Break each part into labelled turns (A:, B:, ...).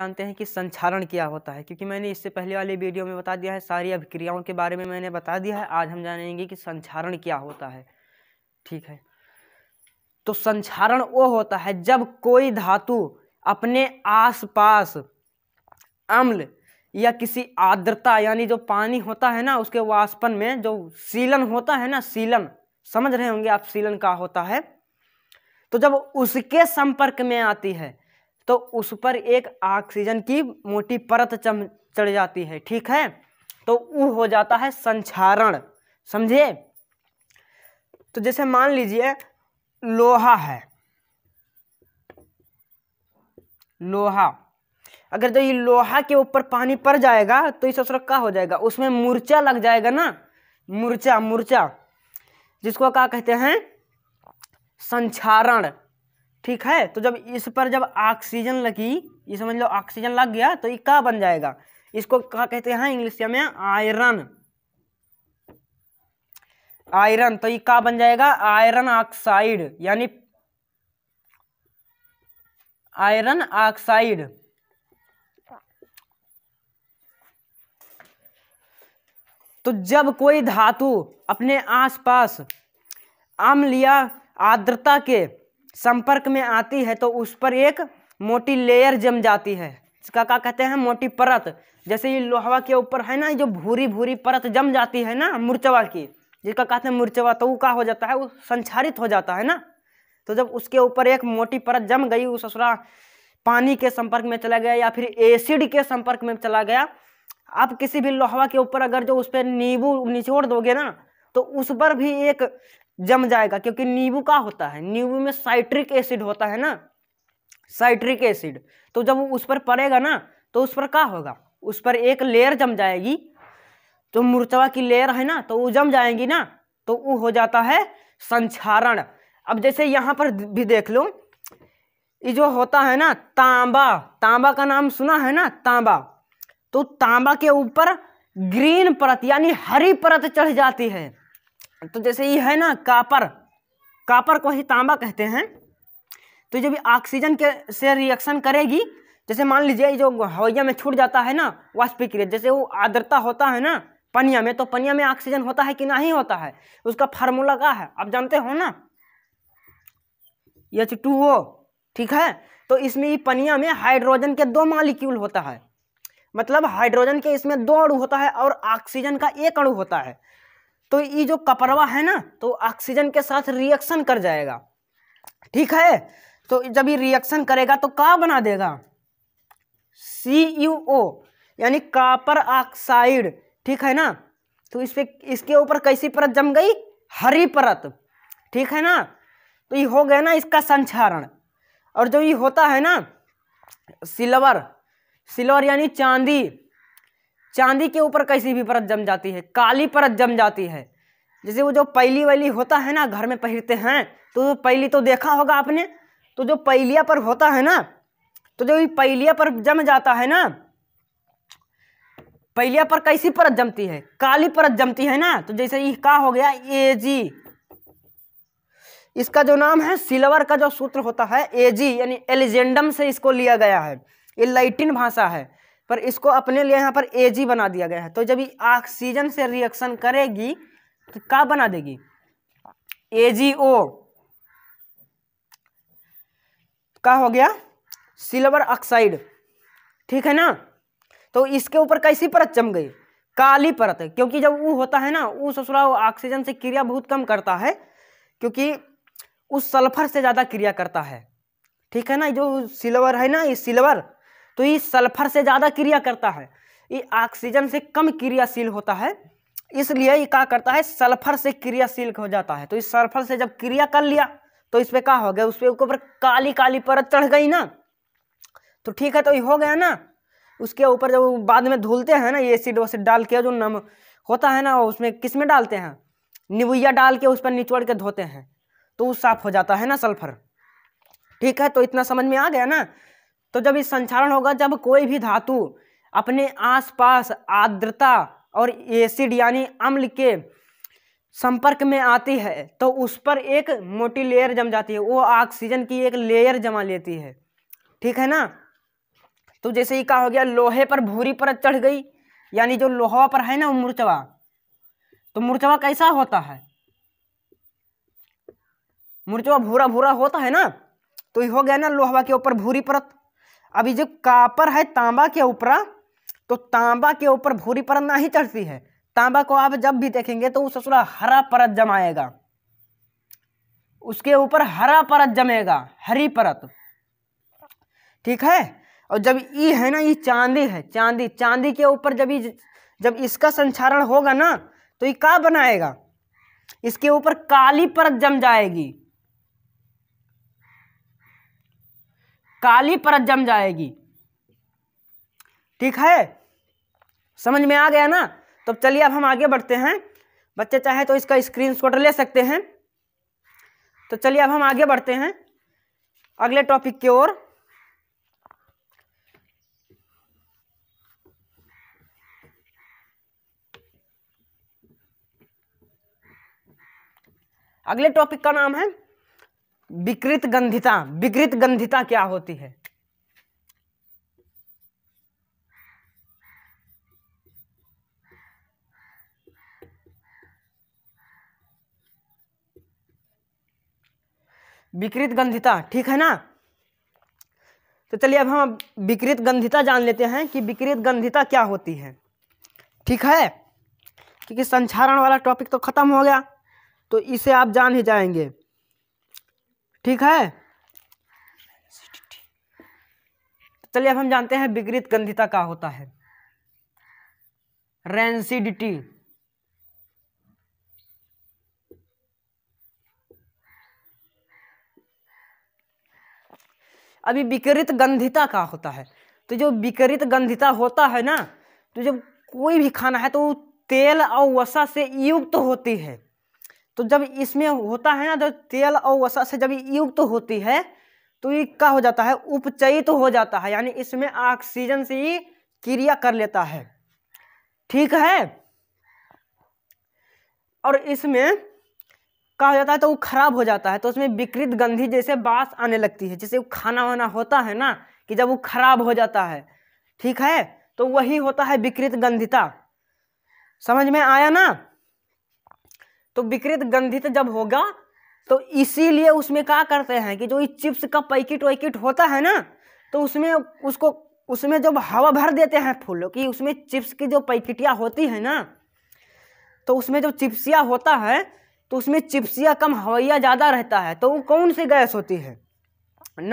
A: जानते हैं कि संचारण क्या होता है क्योंकि मैंने इससे पहले वाले वीडियो में बता दिया है सारी अभिक्रियाओं के बारे में मैंने बता दिया है आज हम जानेंगे कि संचारण क्या होता है ठीक है तो संचारण वो होता है जब कोई धातु अपने आसपास अम्ल या किसी आर्द्रता यानी जो पानी होता है ना उसके वाष्पन में जो सीलन होता है ना सीलन समझ रहे होंगे आप सीलन का होता है तो जब उसके संपर्क में आती है तो उस पर एक ऑक्सीजन की मोटी परत चम चढ़ जाती है ठीक है तो वो हो जाता है संचारण समझे तो जैसे मान लीजिए लोहा है लोहा अगर जो ये लोहा के ऊपर पानी पड़ जाएगा तो ये का हो जाएगा उसमें मूर्चा लग जाएगा ना मूर्चा मूर्चा जिसको क्या कहते हैं संचारण ठीक है तो जब इस पर जब ऑक्सीजन लगी ये समझ लो ऑक्सीजन लग गया तो ये का बन जाएगा इसको क्या कहते हैं इंग्लिश में आयरन आयरन तो ये का बन जाएगा आयरन ऑक्साइड यानी आयरन ऑक्साइड तो जब कोई धातु अपने आसपास अम्ल या आर्द्रता के संपर्क में आती है तो उस पर एक मोटी लेयर जम जाती है इसका क्या कहते हैं मोटी परत जैसे ये लोहवा के ऊपर है ना जो भूरी भूरी परत जम जाती है ना मुरचवा की जिसका कहते हैं मुरचवा तो वो हो जाता है वो संचारित हो जाता है ना तो जब उसके ऊपर एक मोटी परत जम गई वो ससुरा पानी के संपर्क में चला गया या फिर एसिड के संपर्क में चला गया आप किसी भी लोहवा के ऊपर अगर जो उस पर नींबू निचोड़ दोगे ना तो उस पर भी एक जम जाएगा क्योंकि नींबू का होता है नींबू में साइट्रिक एसिड होता है ना साइट्रिक एसिड तो जब उस पर पड़ेगा ना तो उस पर क्या होगा उस पर एक लेयर जम जाएगी तो मुरचवा की लेयर है ना तो वो जम जाएंगी ना तो वो हो जाता है संक्षारण अब जैसे यहाँ पर भी देख लो ये जो होता है ना तांबा तांबा का नाम सुना है ना तांबा तो तांबा के ऊपर ग्रीन परत यानी हरी परत चढ़ जाती है तो जैसे ये है ना कापर कापर को ही तांबा कहते हैं तो जब ऑक्सीजन के से रिएक्शन करेगी जैसे मान लीजिए जो हवैया में छूट जाता है ना वाष्पीकृत जैसे वो आर्द्रता होता है ना पनिया में तो पनिया में ऑक्सीजन होता है कि नहीं होता है उसका फार्मूला क्या है आप जानते हो ना एच टू ओ ठीक है तो इसमें पनिया में हाइड्रोजन के दो मालिक्यूल होता है मतलब हाइड्रोजन के इसमें दो अणु होता है और ऑक्सीजन का एक अणु होता है तो ये जो कपरवा है ना तो ऑक्सीजन के साथ रिएक्शन कर जाएगा ठीक है तो जब ये रिएक्शन करेगा तो का बना देगा सी यू ओ यानी कापर ऑक्साइड ठीक है ना तो इस पे इसके ऊपर कैसी परत जम गई हरी परत ठीक है ना तो ये हो गया ना इसका संचारण और जो ये होता है ना सिल्वर सिल्वर यानी चांदी चांदी के ऊपर कैसी भी परत जम जाती है काली परत जम जाती है जैसे वो जो पैली वैली होता है ना घर में पहनते हैं तो पैली तो देखा होगा आपने तो जो पैलिया पर होता है ना तो जो पैलिया पर जम जाता है ना पैलिया पर कैसी परत जमती है काली परत जमती है ना तो जैसे ये का हो गया ए जी इसका जो नाम है सिल्वर का जो सूत्र होता है ए जी यानी एलिजेंडम से इसको लिया गया है ये लैटिन भाषा है पर इसको अपने लिए यहाँ पर जी बना दिया गया है तो जब ऑक्सीजन से रिएक्शन करेगी तो क्या बना देगी ओ का हो गया सिल्वर ऑक्साइड ठीक है ना तो इसके ऊपर कैसी परत जम गई काली परत है क्योंकि जब वो होता है ना वो ससुरा ऑक्सीजन से क्रिया बहुत कम करता है क्योंकि उस सल्फर से ज़्यादा क्रिया करता है ठीक है ना जो सिल्वर है ना ये सिल्वर तो ये सल्फर से ज़्यादा क्रिया करता है ये ऑक्सीजन से कम क्रियाशील होता है इसलिए ये क्या करता है सल्फर से क्रियाशील हो जाता है तो इस सल्फर से जब क्रिया कर लिया तो इस पर क्या हो गया उस पर ऊपर काली काली परत चढ़ गई ना तो ठीक है तो ये हो गया ना उसके ऊपर जब बाद में धुलते हैं ना ये एसिड वसिड डाल के जो नम होता है ना उसमें किस में डालते हैं निबुया डाल के उस पर निचोड़ के धोते हैं तो वो साफ हो जाता है ना सल्फर ठीक है तो इतना समझ में आ गया ना तो जब इस संचारण होगा जब कोई भी धातु अपने आसपास आर्द्रता और एसिड यानी अम्ल के संपर्क में आती है तो उस पर एक मोटी लेयर जम जाती है वो ऑक्सीजन की एक लेयर जमा लेती है ठीक है ना तो जैसे ही कहा हो गया लोहे पर भूरी परत चढ़ गई यानी जो लोहा पर है ना वो मुरचवा तो मुरचवा कैसा होता है मुरचवा भूरा भूरा होता है ना तो हो गया ना लोहा के ऊपर भूरी परत अभी जो कापर है तांबा के ऊपर तो तांबा के ऊपर भूरी परत नहीं चढ़ती है तांबा को आप जब भी देखेंगे तो उस ससुरा हरा परत जमाएगा उसके ऊपर हरा परत जमेगा हरी परत ठीक है और जब ई है ना ये चांदी है चांदी चांदी के ऊपर जब ये जब इसका संचारण होगा ना तो ये का बनाएगा इसके ऊपर काली परत जम जाएगी काली परत जम जाएगी ठीक है समझ में आ गया ना तो चलिए अब हम आगे बढ़ते हैं बच्चे चाहे तो इसका स्क्रीनशॉट ले सकते हैं तो चलिए अब हम आगे बढ़ते हैं अगले टॉपिक की ओर अगले टॉपिक का नाम है विकृत गंधिता विकृत गंधिता क्या होती है विकृत गंधिता ठीक है ना तो चलिए अब हम विकृत गंधिता जान लेते हैं कि विकृत गंधिता क्या होती है ठीक है क्योंकि संचारण वाला टॉपिक तो खत्म हो गया तो इसे आप जान ही जाएंगे ठीक है चलिए अब हम जानते हैं विकृत गंधिता का होता है रेंसिडिटी अभी विकृत गंधिता का होता है तो जो विकृत गंधिता होता है ना तो जब कोई भी खाना है तो तेल और वसा से युक्त तो होती है तो जब इसमें होता है ना जब तेल और वसा से जब युक्त तो होती है तो ये क्या हो जाता है उपचयित तो हो जाता है यानी इसमें ऑक्सीजन से ही क्रिया कर लेता है ठीक है और इसमें क्या हो जाता है तो वो खराब हो जाता है तो उसमें विकृत गंधी जैसे बास आने लगती है जैसे वो खाना वाना होता है ना कि जब वो खराब हो जाता है ठीक है तो वही होता है विकृत गंधिता समझ में आया ना तो विकृत गंधित जब होगा तो इसीलिए उसमें क्या करते हैं कि जो इस चिप्स का पैकेट वैकेट होता है ना तो उसमें उसको उसमें जब हवा भर देते हैं फूल कि उसमें चिप्स की जो पैकेटियाँ होती है ना तो उसमें जो चिप्सिया होता है तो उसमें चिप्सिया कम हवैया ज़्यादा रहता है तो वो कौन सी गैस होती है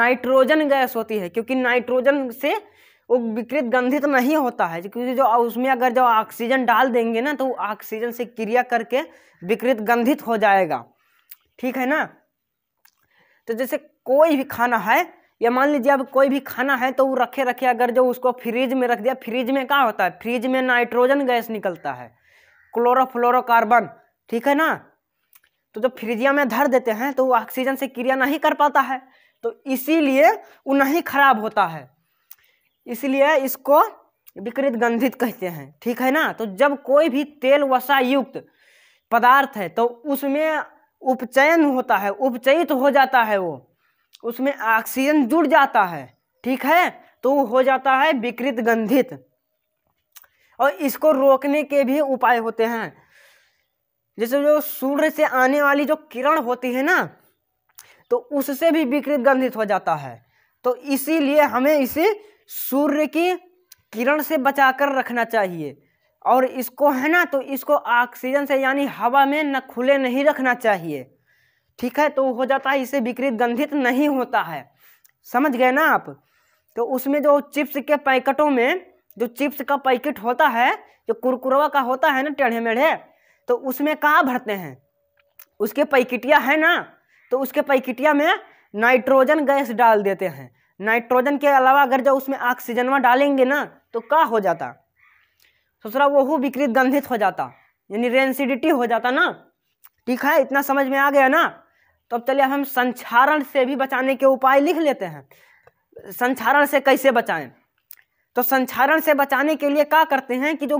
A: नाइट्रोजन गैस होती है क्योंकि नाइट्रोजन से वो विकृत गंधित तो नहीं होता है क्योंकि जो उसमें अगर जो ऑक्सीजन डाल देंगे ना तो ऑक्सीजन से क्रिया करके विकृत गंधित हो जाएगा ठीक है ना तो जैसे कोई भी खाना है या मान लीजिए अब कोई भी खाना है तो वो रखे रखे अगर जो उसको फ्रिज में रख दिया फ्रीज में क्या होता है फ्रिज में नाइट्रोजन गैस निकलता है क्लोरोफ्लोरोकार्बन ठीक है ना तो जब फ्रिजिया में धर देते हैं तो वो ऑक्सीजन से क्रिया नहीं कर पाता है तो इसीलिए वो नहीं खराब होता है इसलिए इसको विकृत गंधित कहते हैं ठीक है ना तो जब कोई भी तेल वसा युक्त पदार्थ है तो उसमें उपचयन होता है उपचयित तो हो जाता है वो उसमें ऑक्सीजन जुड़ जाता है ठीक है तो हो जाता है विकृत गंधित और इसको रोकने के भी उपाय होते हैं जैसे जो सूर्य से आने वाली जो किरण होती है ना तो उससे भी विकृत गंधित हो जाता है तो इसीलिए हमें इसे सूर्य की किरण से बचाकर रखना चाहिए और इसको है ना तो इसको ऑक्सीजन से यानी हवा में न खुले नहीं रखना चाहिए ठीक है तो हो जाता है इसे विकृत गंधित नहीं होता है समझ गए ना आप तो उसमें जो चिप्स के पैकेटों में जो चिप्स का पैकेट होता है जो कुरकुरवा का होता है ना टेढ़े मेढ़े तो उसमें कहाँ भरते हैं उसके पैकेटिया है ना तो उसके पैकेटिया में नाइट्रोजन गैस डाल देते हैं नाइट्रोजन के अलावा अगर जब उसमें ऑक्सीजनवा डालेंगे ना तो का हो जाता दूसरा वो विकृत गंधित हो जाता यानी रेंसिडिटी हो जाता ना ठीक है इतना समझ में आ गया ना तो अब चलिए हम संचारण से भी बचाने के उपाय लिख लेते हैं संचारण से कैसे बचाएं तो संचारण से बचाने के लिए क्या करते हैं कि जो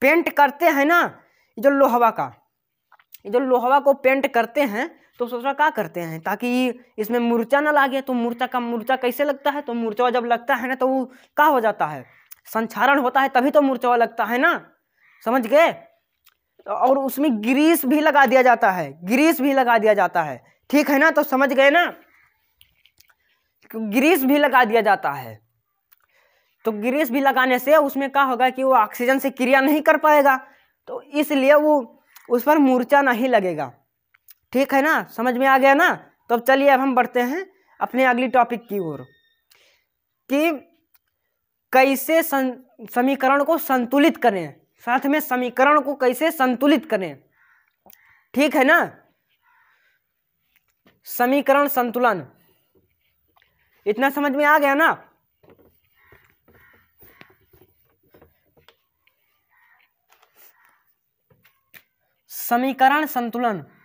A: पेंट करते हैं ना जो लोहवा का जो लोहवा को पेंट करते हैं तो सोचा क्या करते हैं ताकि इसमें मूर्चा ना लागे तो मूर्चा का मूर्चा कैसे लगता है तो मूर्चा जब लगता है ना तो वो का हो जाता है संचारण होता है तभी तो मूर्चा लगता है ना समझ गए और उसमें ग्रीस भी लगा दिया जाता है ग्रीस भी लगा दिया जाता है ठीक है ना तो समझ गए ना ग्रीस भी लगा दिया जाता है तो ग्रीस भी लगाने से उसमें क्या होगा कि वो ऑक्सीजन से क्रिया नहीं कर पाएगा तो इसलिए वो उस पर मूर्चा नहीं लगेगा ठीक है ना समझ में आ गया ना तो अब चलिए अब हम बढ़ते हैं अपने अगली टॉपिक की ओर कि कैसे समीकरण को संतुलित करें साथ में समीकरण को कैसे संतुलित करें ठीक है ना समीकरण संतुलन इतना समझ में आ गया ना समीकरण संतुलन